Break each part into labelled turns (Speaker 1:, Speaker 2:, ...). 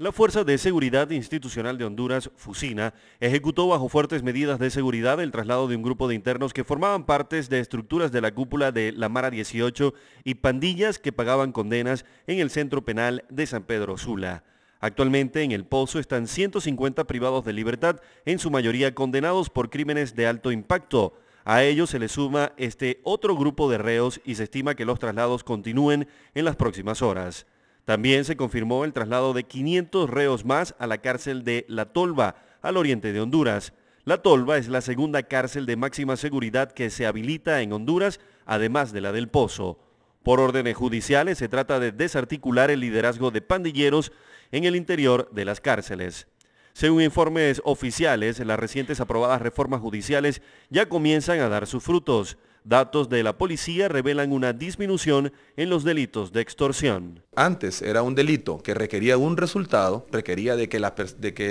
Speaker 1: La Fuerza de Seguridad Institucional de Honduras, Fusina, ejecutó bajo fuertes medidas de seguridad el traslado de un grupo de internos que formaban partes de estructuras de la cúpula de la Mara 18 y pandillas que pagaban condenas en el centro penal de San Pedro Sula. Actualmente en el Pozo están 150 privados de libertad, en su mayoría condenados por crímenes de alto impacto. A ellos se les suma este otro grupo de reos y se estima que los traslados continúen en las próximas horas. También se confirmó el traslado de 500 reos más a la cárcel de La Tolva, al oriente de Honduras. La Tolva es la segunda cárcel de máxima seguridad que se habilita en Honduras, además de la del Pozo. Por órdenes judiciales se trata de desarticular el liderazgo de pandilleros en el interior de las cárceles. Según informes oficiales, las recientes aprobadas reformas judiciales ya comienzan a dar sus frutos. Datos de la policía revelan una
Speaker 2: disminución en los delitos de extorsión. Antes era un delito que requería un resultado, requería de que,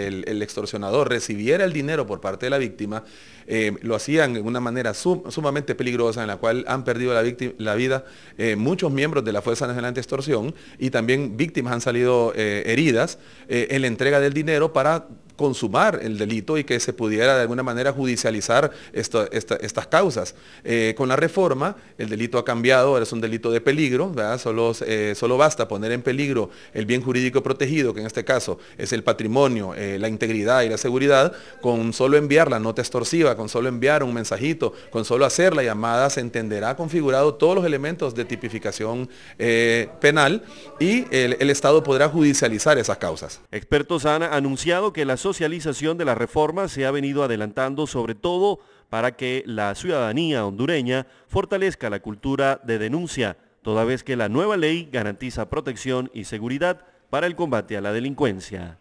Speaker 2: el, extorsionador recibiera el dinero por parte de la víctima. Eh, lo hacían de una manera sumamente peligrosa en la cual han perdido la, vida eh, muchos miembros de la Fuerza Nacional de Extorsión y también víctimas han salido eh, heridas en la entrega del dinero para consumar el delito y que se pudiera de alguna manera judicializar estas causas. Eh, con la reforma, el delito ha cambiado, ahora es un delito de peligro, Solo, eh, solo basta poner en peligro el bien jurídico protegido, que en este caso es el patrimonio, eh, la integridad y la seguridad, con solo enviar la nota extorsiva, con solo enviar un mensajito, con solo hacer la llamada, se entenderá configurado todos los elementos de tipificación penal y el, Estado podrá judicializar esas
Speaker 1: causas. Expertos han anunciado que las socialización de las reformas se ha venido adelantando sobre todo para que la ciudadanía hondureña fortalezca la cultura de denuncia, toda vez que la nueva ley garantiza protección y seguridad para el combate a la delincuencia.